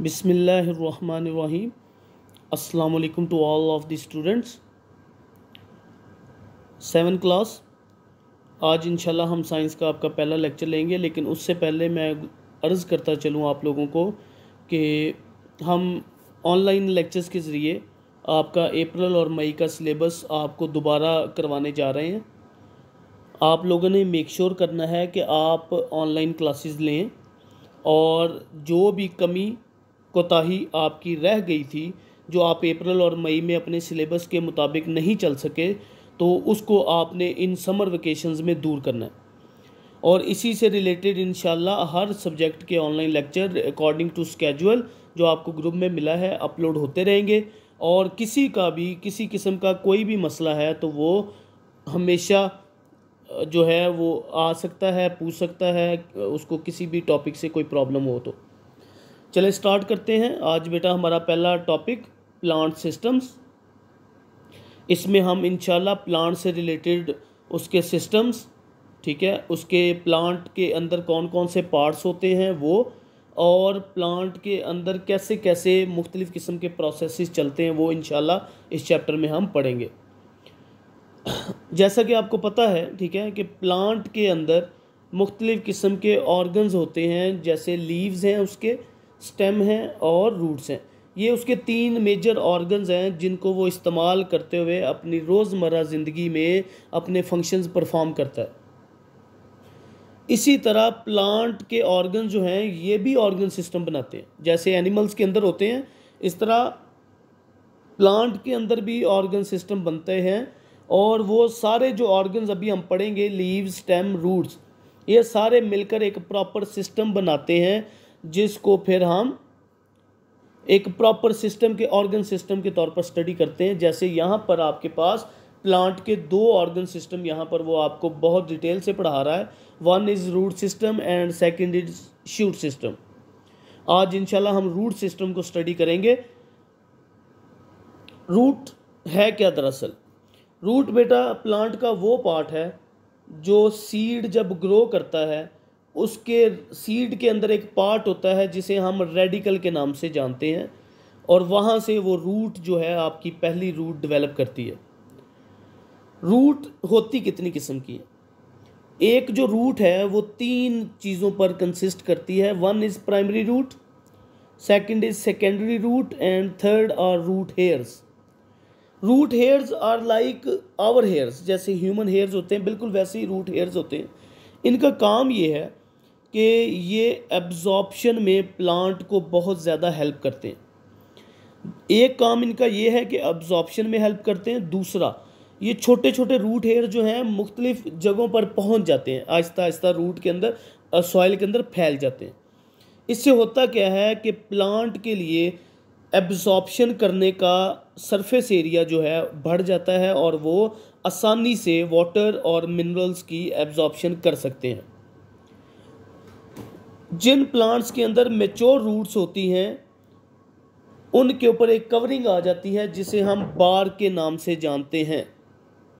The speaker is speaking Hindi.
बिसमीम असलकम to all of the students seven class आज इंशाल्लाह हम साइंस का आपका पहला लेक्चर लेंगे लेकिन उससे पहले मैं अर्ज़ करता चलूँ आप लोगों को कि हम ऑनलाइन लेक्चर्स के ज़रिए आपका अप्रैल और मई का सिलेबस आपको दोबारा करवाने जा रहे हैं आप लोगों ने मेक श्योर sure करना है कि आप ऑनलाइन क्लासेस लें और जो भी कमी कोताही आपकी रह गई थी जो आप अप्रैल और मई में अपने सिलेबस के मुताबिक नहीं चल सके तो उसको आपने इन समर वेकेशंस में दूर करना है और इसी से रिलेटेड इन हर सब्जेक्ट के online lecture according to schedule जो आपको ग्रुप में मिला है अपलोड होते रहेंगे और किसी का भी किसी किस्म का कोई भी मसला है तो वो हमेशा जो है वो आ सकता है पूछ सकता है उसको किसी भी टॉपिक से कोई प्रॉब्लम हो तो चले स्टार्ट करते हैं आज बेटा हमारा पहला टॉपिक प्लांट सिस्टम्स इसमें हम इनशाला प्लांट से रिलेटेड उसके सिस्टम्स ठीक है उसके प्लांट के अंदर कौन कौन से पार्ट्स होते हैं वो और प्लांट के अंदर कैसे कैसे मुख्तलिफ़ किस्म के प्रोसेस चलते हैं वो इनशाला इस चैप्टर में हम पढ़ेंगे जैसा कि आपको पता है ठीक है कि प्लांट के अंदर मुख्तलिफ़ किस्म के ऑर्गन्स होते हैं जैसे लीव्स हैं उसके स्टेम हैं और रूट्स हैं ये उसके तीन मेजर ऑर्गन्स हैं जिनको वो इस्तेमाल करते हुए अपनी रोज़मर्रा ज़िंदगी में अपने फंक्शंस परफॉर्म करता है इसी तरह प्लांट के ऑर्गन जो हैं ये भी ऑर्गन सिस्टम बनाते हैं जैसे एनिमल्स के अंदर होते हैं इस तरह प्लांट के अंदर भी ऑर्गन सिस्टम बनते हैं और वो सारे जो ऑर्गन्स अभी हम पढ़ेंगे लीव स्टेम रूट्स ये सारे मिलकर एक प्रॉपर सिस्टम बनाते हैं जिसको फिर हम एक प्रॉपर सिस्टम के ऑर्गन सिस्टम के तौर पर स्टडी करते हैं जैसे यहाँ पर आपके पास प्लांट के दो ऑर्गन सिस्टम यहाँ पर वो आपको बहुत डिटेल से पढ़ा रहा है one is root system and second is shoot system आज इंशाल्लाह हम रूट सिस्टम को स्टडी करेंगे रूट है क्या दरअसल रूट बेटा प्लांट का वो पार्ट है जो सीड जब ग्रो करता है उसके सीड के अंदर एक पार्ट होता है जिसे हम रेडिकल के नाम से जानते हैं और वहाँ से वो रूट जो है आपकी पहली रूट डेवलप करती है रूट होती कितनी किस्म की है एक जो रूट है वो तीन चीज़ों पर कंसिस्ट करती है one is primary root second is secondary root and third are root hairs root hairs are like our hairs जैसे ह्यूमन हेयर्स होते हैं बिल्कुल वैसे ही रूट हेयर्स होते हैं इनका काम ये है कि ये एब्ज़ॉर्प्शन में प्लांट को बहुत ज़्यादा हेल्प करते हैं एक काम इनका ये है कि एब्ज़ॉर्प्शन में हेल्प करते हैं दूसरा ये छोटे छोटे रूट हेयर जो हैं मुख्तलिफ जगहों पर पहुंच जाते हैं आहिस्ता आहिस्ता रूट के अंदर सॉइल के अंदर फैल जाते हैं इससे होता क्या है कि प्लांट के लिए एब्जॉर्प्शन करने का सरफेस एरिया जो है बढ़ जाता है और वो आसानी से वाटर और मिनरल्स की एब्जॉर्प्शन कर सकते हैं जिन प्लांट्स के अंदर मेच्योर रूट्स होती हैं उनके ऊपर एक कवरिंग आ जाती है जिसे हम बार के नाम से जानते हैं